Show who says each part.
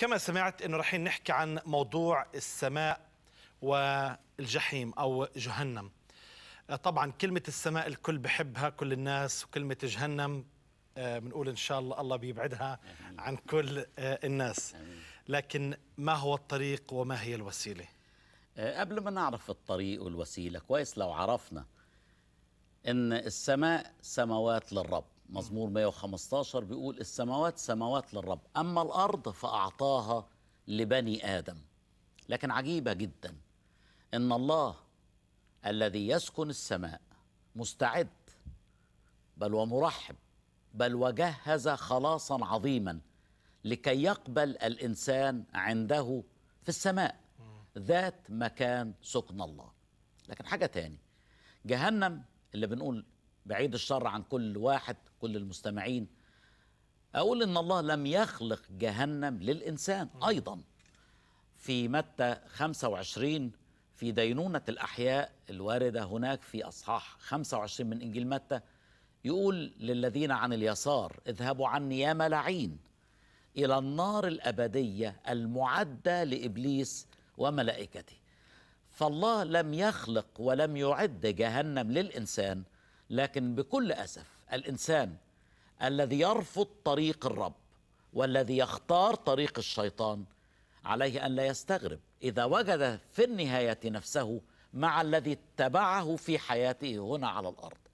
Speaker 1: كما سمعت انه رايحين نحكي عن موضوع السماء والجحيم او جهنم آه، طبعا كلمة السماء الكل بحبها كل الناس وكلمة جهنم آه، بنقول إن شاء الله الله بيبعدها عن كل آه، الناس لكن ما هو الطريق وما هي الوسيلة
Speaker 2: قبل ما نعرف الطريق والوسيلة كويس لو عرفنا إن السماء سماوات للرب مزمور 115 بيقول السماوات سماوات للرب أما الأرض فأعطاها لبني آدم لكن عجيبة جدا إن الله الذي يسكن السماء مستعد بل ومرحب بل وجهز خلاصا عظيما لكي يقبل الإنسان عنده في السماء ذات مكان سكن الله لكن حاجة تاني جهنم اللي بنقول بعيد الشر عن كل واحد كل المستمعين أقول إن الله لم يخلق جهنم للإنسان أيضا في متى 25 في دينونة الأحياء الواردة هناك في أصحاح 25 من إنجيل متى يقول للذين عن اليسار اذهبوا عني يا ملاعين إلى النار الأبدية المعدة لإبليس وملائكته فالله لم يخلق ولم يعد جهنم للإنسان لكن بكل اسف الانسان الذي يرفض طريق الرب والذي يختار طريق الشيطان عليه ان لا يستغرب اذا وجد في النهايه نفسه مع الذي اتبعه في حياته هنا على الارض